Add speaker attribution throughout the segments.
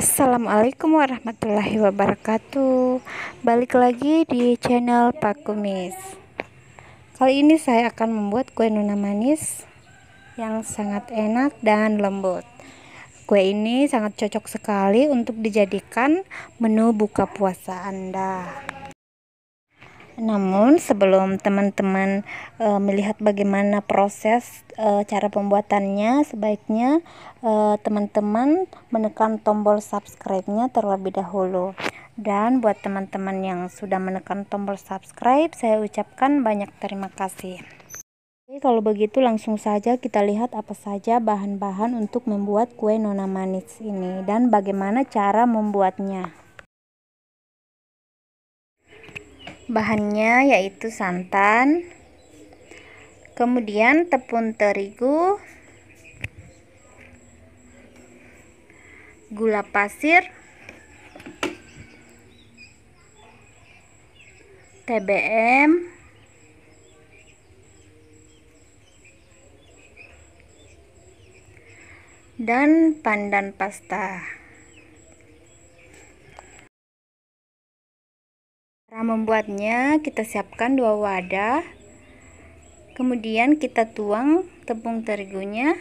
Speaker 1: Assalamualaikum warahmatullahi wabarakatuh Balik lagi di channel Pak Kumis Kali ini saya akan membuat kue nuna manis Yang sangat enak dan lembut Kue ini sangat cocok sekali untuk dijadikan menu buka puasa Anda namun sebelum teman-teman e, melihat bagaimana proses e, cara pembuatannya, sebaiknya eh, teman-teman menekan tombol subscribe-nya terlebih dahulu. Dan buat teman-teman yang sudah menekan tombol subscribe, saya ucapkan banyak terima kasih. Oke, kalau begitu langsung saja kita lihat apa saja bahan-bahan untuk membuat kue nona manis ini dan bagaimana cara membuatnya. Bahannya yaitu santan, kemudian tepung terigu, gula pasir, TBM, dan pandan pasta. Cara membuatnya, kita siapkan dua wadah. Kemudian kita
Speaker 2: tuang tepung terigunya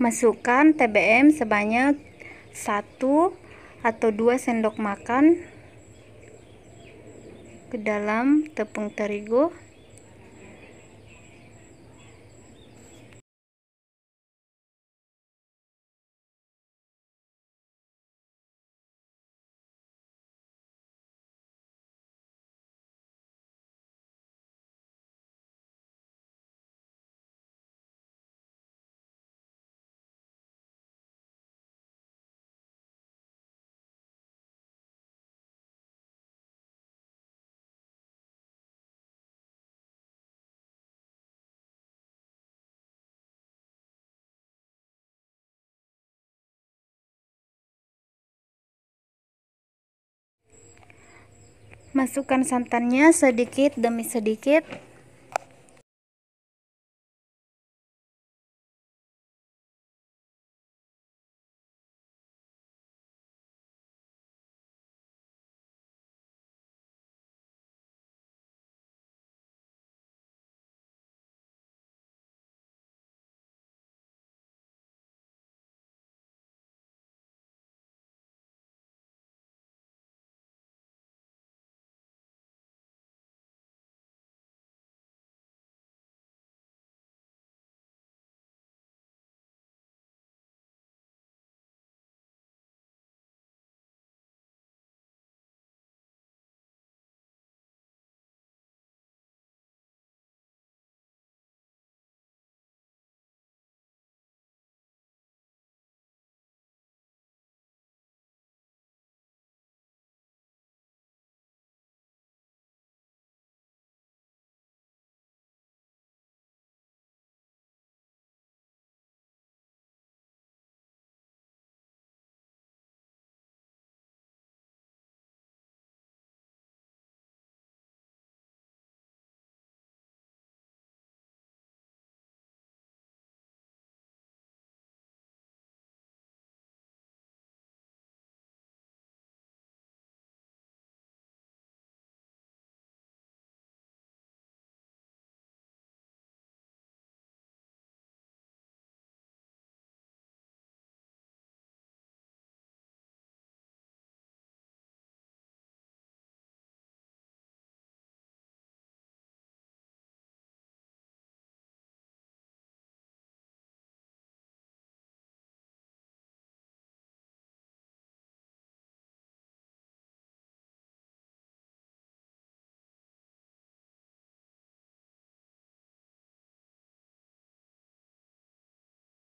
Speaker 2: masukkan TBM sebanyak satu atau dua sendok makan
Speaker 1: ke dalam tepung terigu
Speaker 2: masukkan santannya sedikit demi sedikit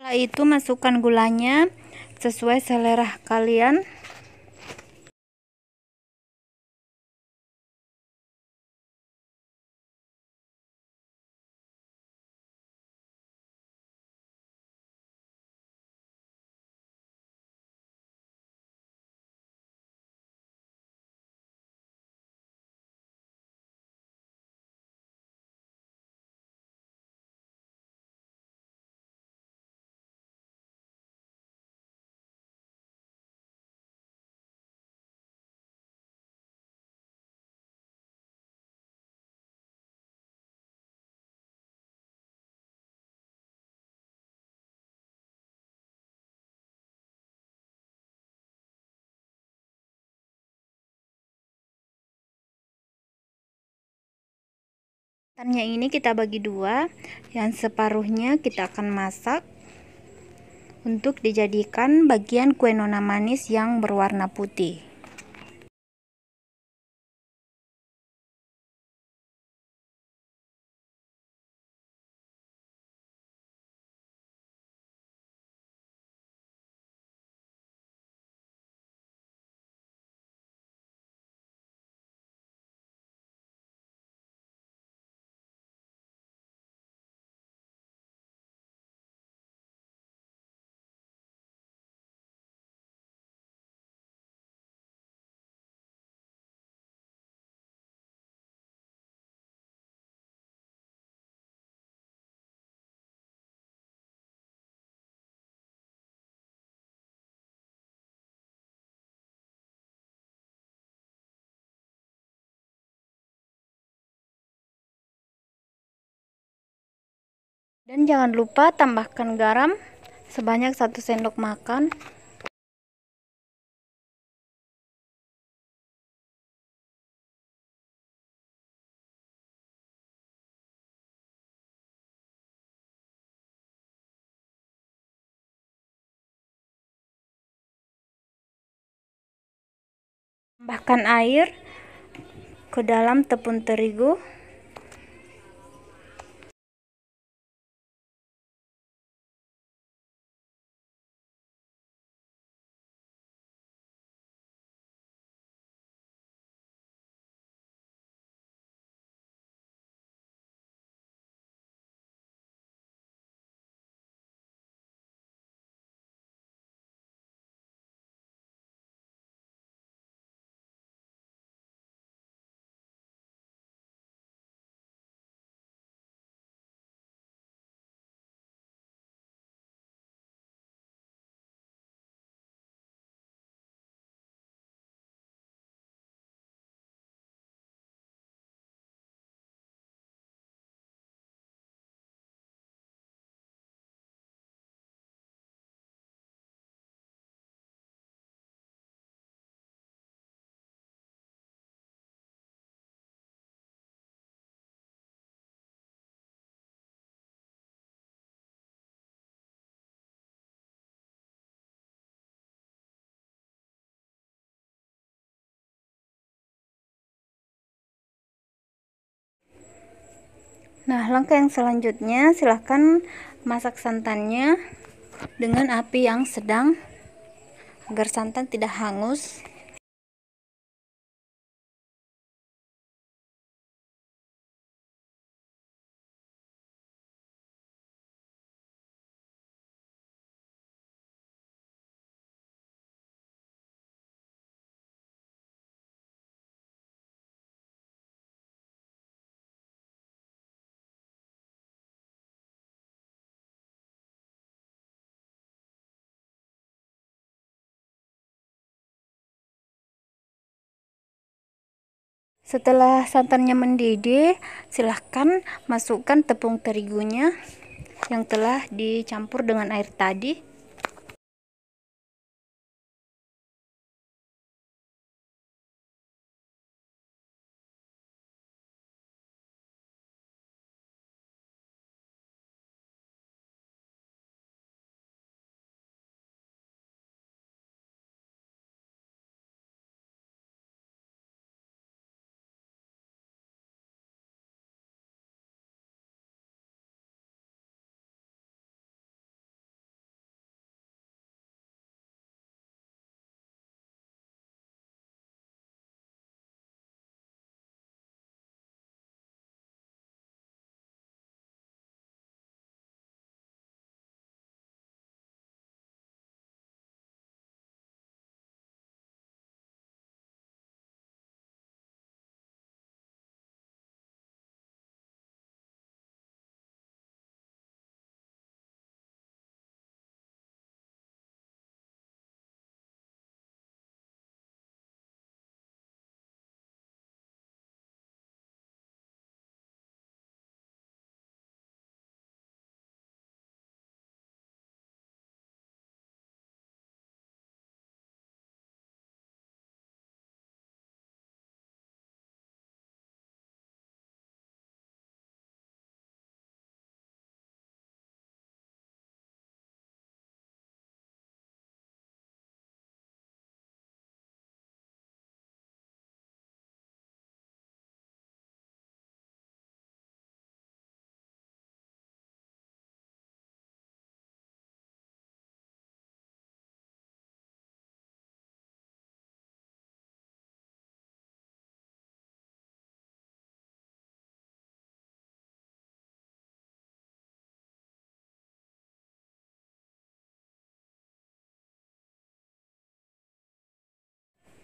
Speaker 2: Setelah itu masukkan gulanya sesuai selera kalian. Ikannya ini kita bagi dua, yang separuhnya kita akan masak untuk dijadikan bagian kue nona manis yang berwarna putih. dan jangan lupa tambahkan garam sebanyak 1 sendok makan Tambahkan air ke dalam tepung terigu Nah, langkah
Speaker 1: yang selanjutnya silahkan masak santannya dengan api yang
Speaker 2: sedang agar santan tidak hangus Setelah santannya mendidih, silahkan masukkan tepung terigunya yang telah dicampur dengan air tadi.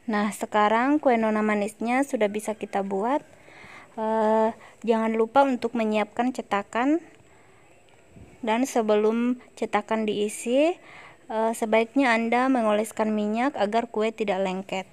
Speaker 2: Nah, sekarang kue nona
Speaker 1: manisnya sudah bisa kita buat. Eh, jangan lupa untuk menyiapkan cetakan. Dan sebelum cetakan diisi, eh,
Speaker 2: sebaiknya Anda mengoleskan minyak agar kue tidak lengket.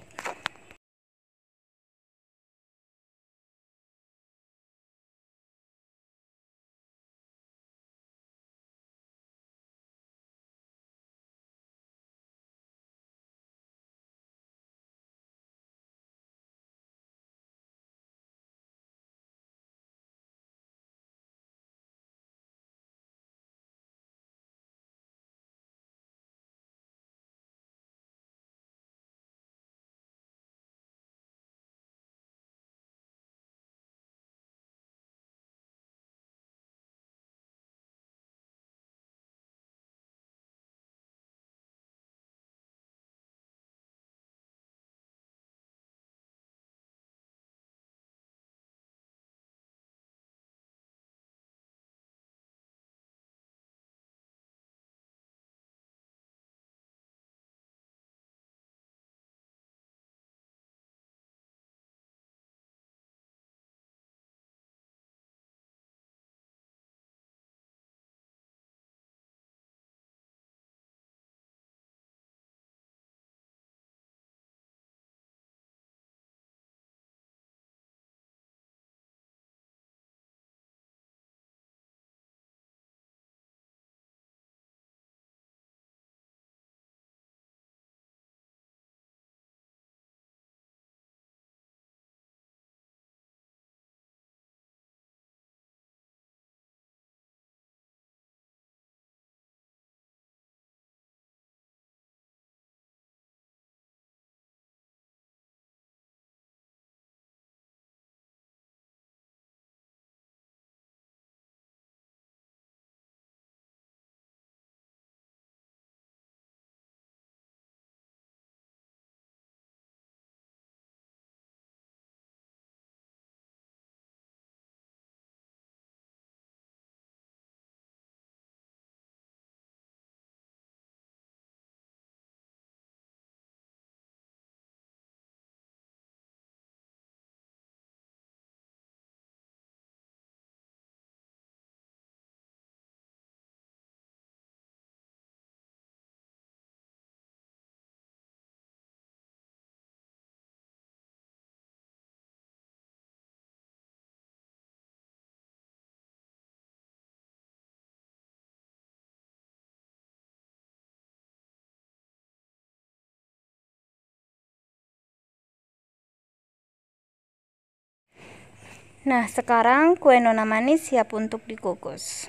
Speaker 2: Nah, sekarang kue nona manis siap untuk dikukus.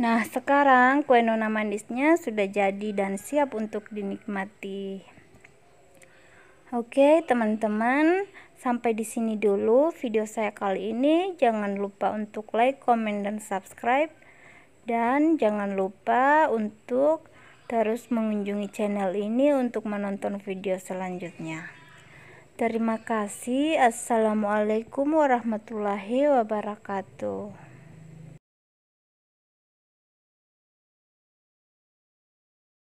Speaker 2: Nah, sekarang kue
Speaker 1: nona manisnya sudah jadi dan siap untuk dinikmati. Oke, teman-teman, sampai di sini dulu video saya kali ini. Jangan lupa untuk like, komen, dan subscribe. Dan jangan lupa untuk terus mengunjungi channel ini untuk menonton video selanjutnya. Terima kasih. Assalamualaikum warahmatullahi
Speaker 2: wabarakatuh.